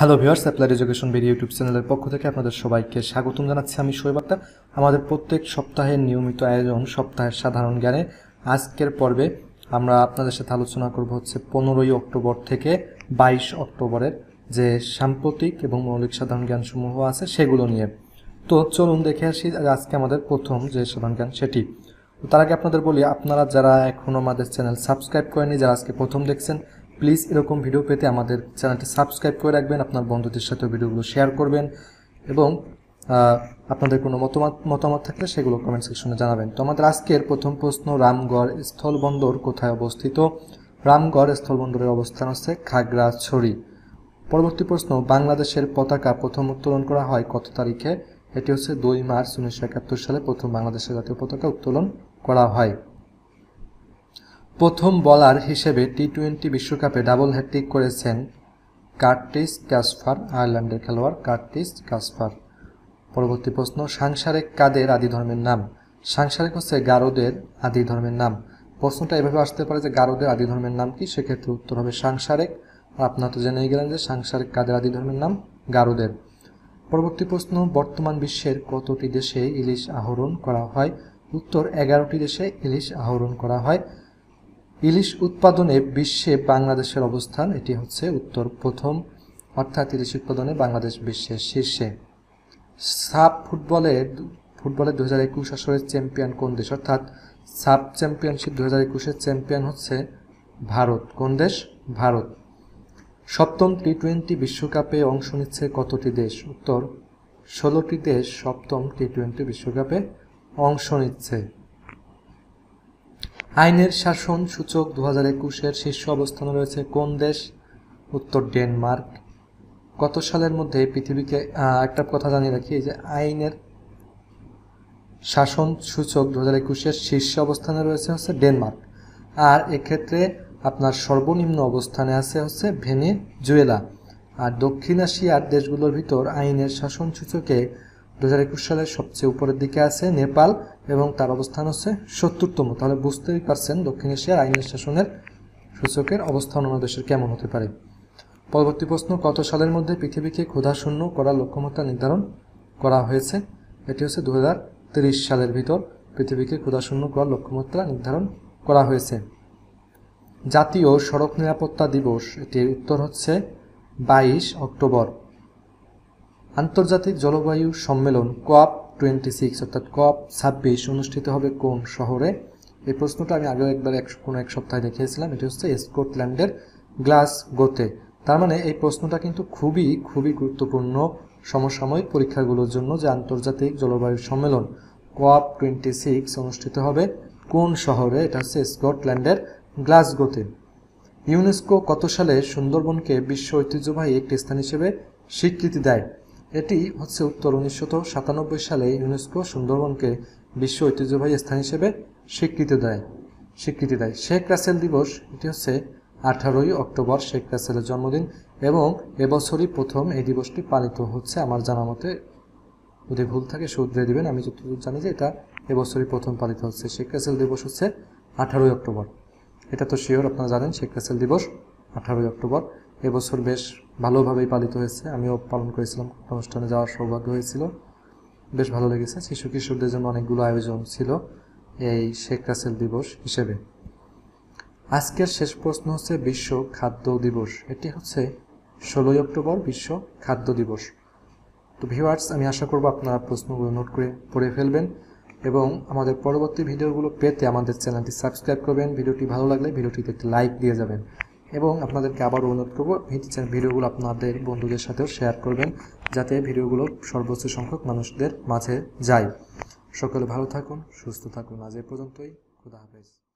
hello viewers applied education বেরি YouTube চ্যানেলের পক্ষ থেকে আপনাদের সবাইকে স্বাগতম জানাচ্ছি আমি শৈব আক্তার আমাদের প্রত্যেক সপ্তাহের নিয়মিত আয়োজন সপ্তাহের সাধারণ জ্ঞানে আজকের পর্বে আমরা আপনাদের সাথে আলোচনা করব হচ্ছে পনেরোই অক্টোবর থেকে বাইশ অক্টোবরের যে সাম্প্রতিক এবং মৌলিক সাধারণ জ্ঞানসমূহ আছে সেগুলো নিয়ে তো চলুন দেখে আসি আজকে আমাদের প্রথম যে সাধারণ জ্ঞান সেটি তার আগে আপনাদের বলি আপনারা যারা এখনও আমাদের চ্যানেল সাবস্ক্রাইব করেনি যারা আজকে প্রথম দেখছেন প্লিজ এরকম ভিডিও পেতে আমাদের চ্যানেলটি সাবস্ক্রাইব করে রাখবেন আপনার বন্ধুদের সাথে ভিডিওগুলো শেয়ার করবেন এবং আপনাদের কোনো মতামত মতামত থাকলে সেগুলো কমেন্ট সেকশনে জানাবেন তো আমাদের আজকের প্রথম প্রশ্ন রামগড় স্থলবন্দর কোথায় অবস্থিত রামগড় স্থলবন্দরের অবস্থান হচ্ছে খাগড়াছড়ি পরবর্তী প্রশ্ন বাংলাদেশের পতাকা প্রথম উত্তোলন করা হয় কত তারিখে এটি হচ্ছে দুই মার্চ উনিশশো একাত্তর সালে প্রথম বাংলাদেশের জাতীয় পতাকা উত্তোলন করা হয় প্রথম বলার হিসেবে টি টোয়েন্টি বিশ্বকাপে ডাবল হ্যাট্রিক করেছেন কার্টিস ক্যাসফার আয়ারল্যান্ডের খেলোয়াড় কার্টিস ক্যাসফার পরবর্তী প্রশ্ন সাংসারিক কাদের আদি ধর্মের নাম সাংসারিক হচ্ছে গারদের আদি ধর্মের নাম প্রশ্নটা এভাবে আসতে পারে যে গারদের আদি ধর্মের নাম কি সেক্ষেত্রে উত্তর হবে সাংসারিক আর তো জেনেই গেলেন যে সাংসারিক কাদের আদি ধর্মের নাম গারদের পরবর্তী প্রশ্ন বর্তমান বিশ্বের কতটি দেশে ইলিশ আহরণ করা হয় উত্তর এগারোটি দেশে ইলিশ আহরণ করা হয় ইলিশ উৎপাদনে বিশ্বে বাংলাদেশের অবস্থান এটি হচ্ছে উত্তর প্রথম অর্থাৎ ইলিশ উৎপাদনে বাংলাদেশ বিশ্বের শীর্ষে সাব ফুটবলে ফুটবলে দু হাজার একুশ আসরের চ্যাম্পিয়ন কোন দেশ অর্থাৎ সাব চ্যাম্পিয়নশিপ দু হাজার একুশের চ্যাম্পিয়ন হচ্ছে ভারত কোন দেশ ভারত সপ্তম টি টোয়েন্টি বিশ্বকাপে অংশ নিচ্ছে কতটি দেশ উত্তর ষোলোটি দেশ সপ্তম টি টোয়েন্টি বিশ্বকাপে অংশ নিচ্ছে আইনের শাসন সূচক দু হাজার একুশের শীর্ষ অবস্থানে রয়েছে কোন দেশ উত্তর ডেনমার্ক কত সালের মধ্যে পৃথিবীকে একটা কথা জানিয়ে রাখি যে আইনের শাসন সূচক দু হাজার একুশের শীর্ষ অবস্থানে রয়েছে হচ্ছে ডেনমার্ক আর এক্ষেত্রে আপনার সর্বনিম্ন অবস্থানে আছে হচ্ছে ভেনে জুয়েলা আর দক্ষিণ এশিয়ার দেশগুলোর ভিতর আইনের শাসন সূচকে দু সালের সবচেয়ে উপরের দিকে আছে নেপাল এবং তার অবস্থান হচ্ছে সত্তরতম তাহলে বুঝতেই পারছেন দক্ষিণ এশিয়ার আইনের শাসনের সূচকের অবস্থা অন্য দেশের কেমন হতে পারে পরবর্তী প্রশ্ন কত সালের মধ্যে পৃথিবীকে ক্ষুধাশূন্য করার লক্ষ্যমাত্রা নির্ধারণ করা হয়েছে এটি হচ্ছে দু সালের ভিতর পৃথিবীকে ক্ষুধাশূন্য করার লক্ষ্যমাত্রা নির্ধারণ করা হয়েছে জাতীয় সড়ক নিরাপত্তা দিবস এটির উত্তর হচ্ছে বাইশ অক্টোবর আন্তর্জাতিক জলবায়ু সম্মেলন কপ টোয়েন্টি সিক্স অর্থাৎ কপ ছাব্বিশ অনুষ্ঠিত হবে কোন শহরে এই প্রশ্নটা আমি আগেও একবার এক কোনো এক সপ্তাহে দেখিয়েছিলাম এটি হচ্ছে স্কটল্যান্ডের গ্লাস গোতে তার মানে এই প্রশ্নটা কিন্তু খুবই খুবই গুরুত্বপূর্ণ সমসাময়িক পরীক্ষাগুলোর জন্য যে আন্তর্জাতিক জলবায়ু সম্মেলন কোয়াপ টোয়েন্টি সিক্স অনুষ্ঠিত হবে কোন শহরে এটা হচ্ছে স্কটল্যান্ডের গ্লাসগোতে ইউনেস্কো কত সালে সুন্দরবনকে বিশ্ব ঐতিহ্যবাহী একটি স্থান হিসেবে স্বীকৃতি দেয় এটি হচ্ছে উত্তর উনিশশো সালে ইউনেস্কো সুন্দরবনকে বিশ্ব ঐতিহ্যবাহী স্থান হিসেবে স্বীকৃতি দেয় স্বীকৃতি দেয় শেখ রাসেল দিবস এটি হচ্ছে আঠারোই অক্টোবর শেখ রাসেলের জন্মদিন এবং এবছরই প্রথম এই দিবসটি পালিত হচ্ছে আমার জানা মতে যদি ভুল থাকে শুধরে দিবেন আমি যতদূর জানি যে এটা এবছরই প্রথম পালিত হচ্ছে শেখ রাসেল দিবস হচ্ছে আঠারোই অক্টোবর এটা তো শিওর আপনারা জানেন শেখ রাসেল দিবস আঠারোই অক্টোবর এবছর বেশ ভালোভাবেই পালিত হয়েছে আমিও পালন করেছিলাম অনুষ্ঠানে যাওয়ার সৌভাগ্য হয়েছিল বেশ ভালো লেগেছে শিশু কিশোরদের জন্য অনেকগুলো আয়োজন ছিল এই শেখ রাসেল দিবস হিসেবে আজকের শেষ প্রশ্ন হচ্ছে বিশ্ব খাদ্য দিবস এটি হচ্ছে ষোলোই অক্টোবর বিশ্ব খাদ্য দিবস তো ভিওয়ার্স আমি আশা করব আপনারা প্রশ্নগুলো নোট করে পড়ে ফেলবেন এবং আমাদের পরবর্তী ভিডিওগুলো পেতে আমাদের চ্যানেলটি সাবস্ক্রাইব করবেন ভিডিওটি ভালো লাগলে ভিডিওটিতে একটি লাইক দিয়ে যাবেন এবং আপনাদেরকে আবার অনুরোধ করবো ভিডিওগুলো আপনাদের বন্ধুদের সাথেও শেয়ার করবেন যাতে ভিডিওগুলো সর্বোচ্চ সংখ্যক মানুষদের মাঝে যায় সকলে ভালো থাকুন সুস্থ থাকুন আজ এ পর্যন্তই খুদা হাফেজ